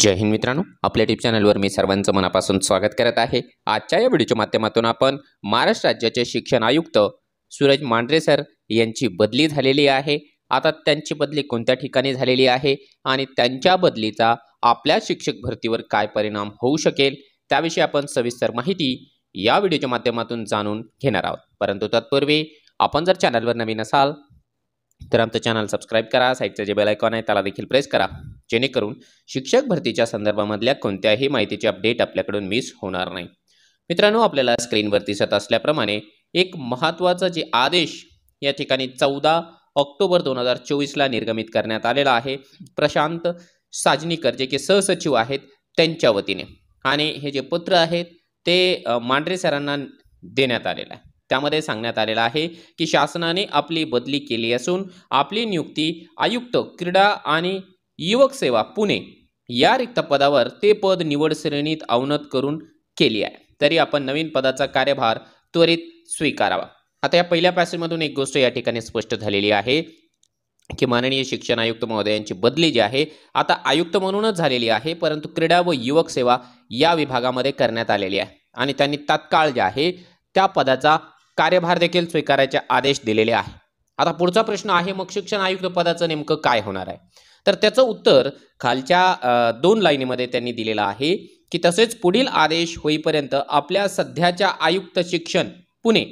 जय हिंद मित्रांनो आपल्या टिप चॅनलवर मी सर्वांचं मनापासून स्वागत करत आहे आजच्या या व्हिडिओच्या माध्यमातून आपण महाराष्ट्र राज्याचे शिक्षण आयुक्त सूरज मांढरे सर यांची बदली झालेली आहे आता त्यांची बदली कोणत्या ठिकाणी झालेली आहे आणि त्यांच्या बदलीचा आपल्या शिक्षक भरतीवर काय परिणाम होऊ शकेल त्याविषयी आपण सविस्तर माहिती या व्हिडिओच्या माध्यमातून जाणून घेणार आहोत परंतु तत्पूर्वी आपण जर चॅनलवर नवीन असाल तर आमचं चॅनल सबस्क्राईब करा साईडचं जे बेल आयकॉन आहे त्याला देखील प्रेस करा जेणेकरून शिक्षक भरतीच्या संदर्भामधल्या कोणत्याही माहितीचे अपडेट आपल्याकडून मिस होणार नाही मित्रांनो आपल्याला स्क्रीनवर दिसत असल्याप्रमाणे एक महत्त्वाचा जे आदेश या ठिकाणी चौदा ऑक्टोबर दोन हजार चोवीसला निर्गमित करण्यात आलेला आहे प्रशांत साजनीकर जे की सहसचिव आहेत त्यांच्या वतीने आणि हे जे पत्र आहेत ते मांढरे सरांना देण्यात आलेलं आहे त्यामध्ये सांगण्यात आलेलं आहे की शासनाने आपली बदली केली असून आपली नियुक्ती आयुक्त क्रीडा आणि युवक सेवा पुणे या रिक्त पदावर ते पद निवड श्रेणीत अवनत करून केली आहे तरी आपण नवीन पदाचा कार्यभार त्वरित स्वीकारावा आता या पहिल्या पॅसेजमधून एक गोष्ट या ठिकाणी स्पष्ट झालेली आहे की माननीय शिक्षण आयुक्त महोदयांची बदली जी आहे आता आयुक्त म्हणूनच झालेली आहे परंतु क्रीडा व युवक सेवा या विभागामध्ये करण्यात आलेली आहे आणि त्यांनी तत्काळ जे आहे त्या पदाचा कार्यभार देखील स्वीकारायचे आदेश दिलेले आहे आता पुढचा प्रश्न आहे मग शिक्षण आयुक्त पदाचं नेमकं काय होणार आहे तर त्याचं उत्तर खालच्या दोन लाईनीमध्ये त्यांनी दिलेलं आहे की तसेच पुढील आदेश होईपर्यंत आपल्या सध्याच्या आयुक्त शिक्षण पुणे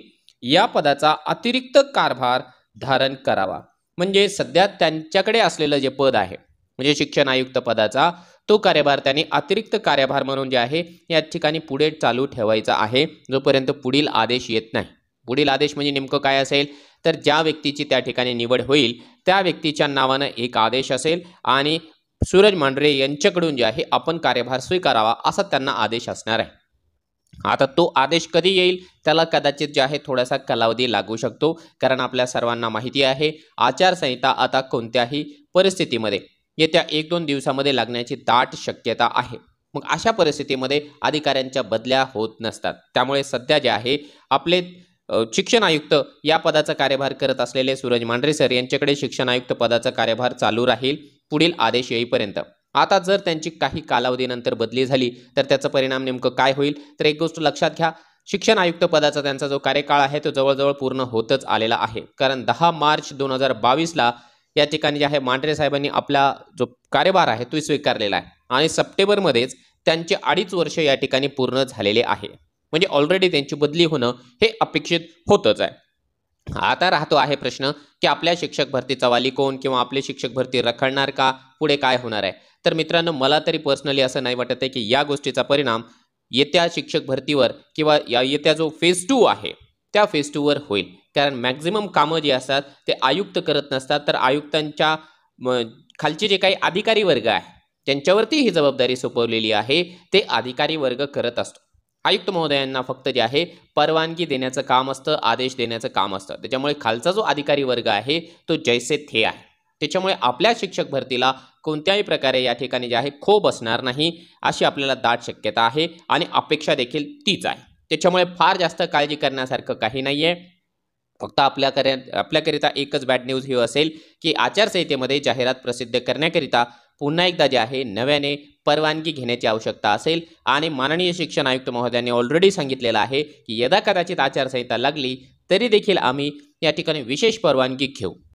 या पदाचा अतिरिक्त कारभार धारण करावा म्हणजे सध्या त्यांच्याकडे असलेलं जे पद आहे म्हणजे शिक्षण आयुक्त पदाचा तो कार्यभार त्यांनी अतिरिक्त कार्यभार म्हणून जे आहे या ठिकाणी पुढे चालू ठेवायचा आहे जोपर्यंत पुढील आदेश येत नाही पुढील आदेश म्हणजे नेमकं काय असेल तर ज्या व्यक्तीची त्या ठिकाणी निवड होईल त्या व्यक्तीच्या नावानं एक आदेश असेल आणि सूरज मांढरे यांच्याकडून जे आहे आपण कार्यभार स्वीकारावा असा त्यांना आदेश असणार आहे आता तो आदेश कधी येईल त्याला कदाचित जे आहे थोडासा कालावधी लागू शकतो कारण आपल्या सर्वांना माहिती आहे आचारसंहिता आता कोणत्याही परिस्थितीमध्ये येत्या एक दोन दिवसामध्ये लागण्याची दाट शक्यता आहे मग अशा परिस्थितीमध्ये अधिकाऱ्यांच्या बदल्या होत नसतात त्यामुळे सध्या जे आहे आपले शिक्षण आयुक्त या पदाचा कार्यभार करत असलेले सूरज मांढरे सर यांच्याकडे शिक्षण आयुक्त पदाचा कार्यभार चालू राहील पुढील आदेश येईपर्यंत आता जर त्यांची काही कालावधीनंतर बदली झाली तर त्याचा परिणाम नेमकं काय होईल तर एक गोष्ट लक्षात घ्या शिक्षण आयुक्त पदाचा त्यांचा जो कार्यकाळ आहे तो जवळजवळ पूर्ण होतच आलेला आहे कारण दहा मार्च दोन हजार बावीसला या ठिकाणी जे आहे मांढरे साहेबांनी आपला जो कार्यभार आहे तो स्वीकारलेला आहे आणि सप्टेंबरमध्येच त्यांचे अडीच वर्ष या ठिकाणी पूर्ण झालेले आहे म्हणजे ऑलरेडी त्यांची बदली होणं हे अपेक्षित होतच आहे आता राहतो आहे प्रश्न की आपल्या शिक्षक भरतीचा वाली कोण किंवा आपले शिक्षक भरती रखडणार का पुढे काय होणार आहे तर मित्रांनो मला तरी पर्सनली असं नाही वाटत आहे की या गोष्टीचा परिणाम येत्या शिक्षक भरतीवर किंवा या येत्या जो फेज टू आहे त्या फेज टूवर होईल कारण मॅक्झिमम कामं जी असतात ते आयुक्त करत नसतात तर आयुक्तांच्या खालचे जे काही अधिकारी वर्ग आहे त्यांच्यावरती ही जबाबदारी सोपवलेली आहे ते अधिकारी वर्ग करत असतो आयुक्त महोदयांना फक्त जे आहे परवानगी देण्याचं काम असतं आदेश देण्याचं काम असतं त्याच्यामुळे खालचा जो अधिकारी वर्ग आहे तो जैसे थे आहे त्याच्यामुळे आपल्या शिक्षक भरतीला कोणत्याही प्रकारे या ठिकाणी जे आहे खो बसणार नाही अशी आपल्याला दाट शक्यता आहे आणि अपेक्षा देखील तीच आहे त्याच्यामुळे फार जास्त काळजी करण्यासारखं काही नाही आहे फक्त आपल्याकडे आपल्याकरिता एकच बॅड न्यूज ही असेल की आचारसंहितेमध्ये जाहिरात प्रसिद्ध करण्याकरिता पुन्हा एकदा जे आहे नव्याने परवानगी घेण्याची आवश्यकता असेल आणि माननीय शिक्षण आयुक्त महोदयांनी ऑलरेडी सांगितलेलं आहे की यदा कदाचित आचारसंहिता लागली तरी देखील आम्ही या ठिकाणी विशेष परवानगी घेऊ